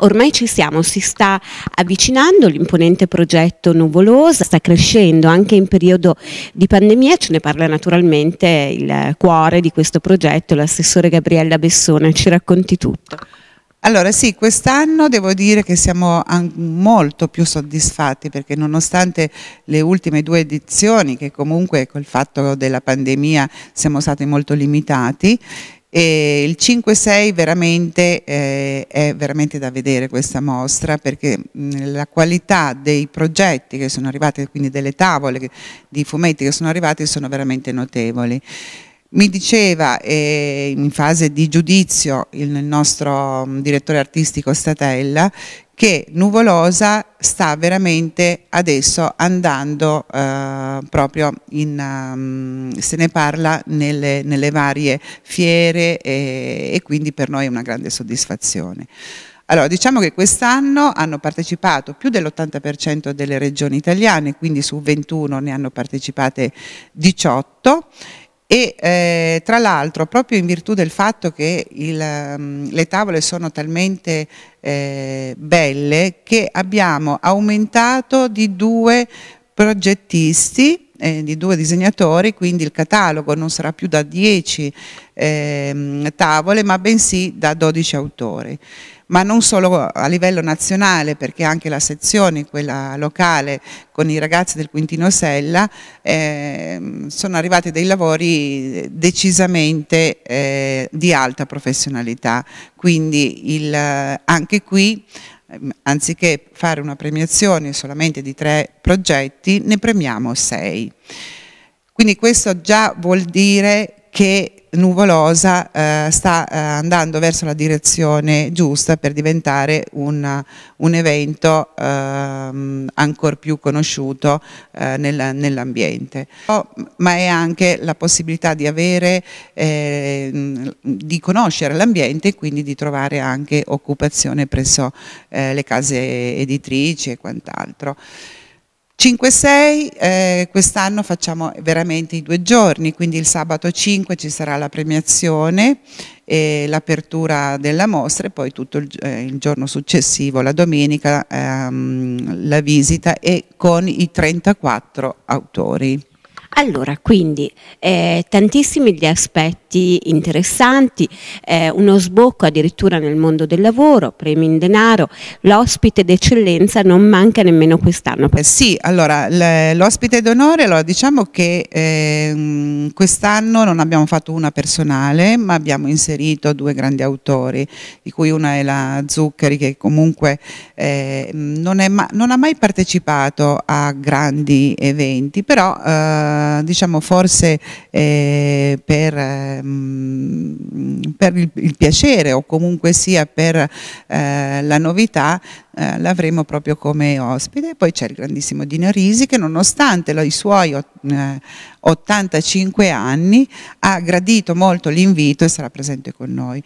ormai ci siamo, si sta avvicinando, l'imponente progetto Nuvolosa sta crescendo anche in periodo di pandemia, ce ne parla naturalmente il cuore di questo progetto, l'assessore Gabriella Bessone, ci racconti tutto. Allora sì, quest'anno devo dire che siamo molto più soddisfatti perché nonostante le ultime due edizioni, che comunque col fatto della pandemia siamo stati molto limitati, e il 5-6 veramente eh, è veramente da vedere questa mostra perché mh, la qualità dei progetti che sono arrivati, quindi delle tavole che, di fumetti che sono arrivati sono veramente notevoli. Mi diceva eh, in fase di giudizio il nostro mm, direttore artistico Statella che Nuvolosa sta veramente adesso andando eh, proprio in, um, se ne parla nelle, nelle varie fiere e, e quindi per noi è una grande soddisfazione. Allora, diciamo che quest'anno hanno partecipato più dell'80% delle regioni italiane, quindi su 21 ne hanno partecipate 18 e eh, tra l'altro proprio in virtù del fatto che il, mm, le tavole sono talmente eh, belle che abbiamo aumentato di due progettisti eh, di due disegnatori, quindi il catalogo non sarà più da 10 ehm, tavole ma bensì da 12 autori ma non solo a livello nazionale, perché anche la sezione, quella locale, con i ragazzi del Quintino Sella, eh, sono arrivati dei lavori eh, decisamente eh, di alta professionalità. Quindi il, eh, anche qui ehm, anziché fare una premiazione solamente di tre progetti, ne premiamo sei. Quindi questo già vuol dire che nuvolosa eh, sta eh, andando verso la direzione giusta per diventare un, un evento eh, ancora più conosciuto eh, nel, nell'ambiente. Oh, ma è anche la possibilità di avere, ehm, di conoscere l'ambiente e quindi di trovare anche occupazione presso eh, le case editrici e quant'altro. 5-6 eh, quest'anno facciamo veramente i due giorni, quindi il sabato 5 ci sarà la premiazione e l'apertura della mostra e poi tutto il, eh, il giorno successivo, la domenica, ehm, la visita e con i 34 autori. Allora, quindi eh, tantissimi gli aspetti interessanti, eh, uno sbocco addirittura nel mondo del lavoro, premi in denaro, l'ospite d'eccellenza non manca nemmeno quest'anno. Eh sì, allora l'ospite d'onore, allora, diciamo che ehm, quest'anno non abbiamo fatto una personale, ma abbiamo inserito due grandi autori, di cui una è la Zuccheri che comunque eh, non, non ha mai partecipato a grandi eventi, però... Eh, eh, diciamo forse eh, per, mh, mm, per il, il, piacere o comunque sia per eh, la novità eh, l'avremo proprio come ospite. Poi c'è il grandissimo Dino Risi che nonostante i suoi 85 anni ha gradito molto l'invito e sarà presente con noi.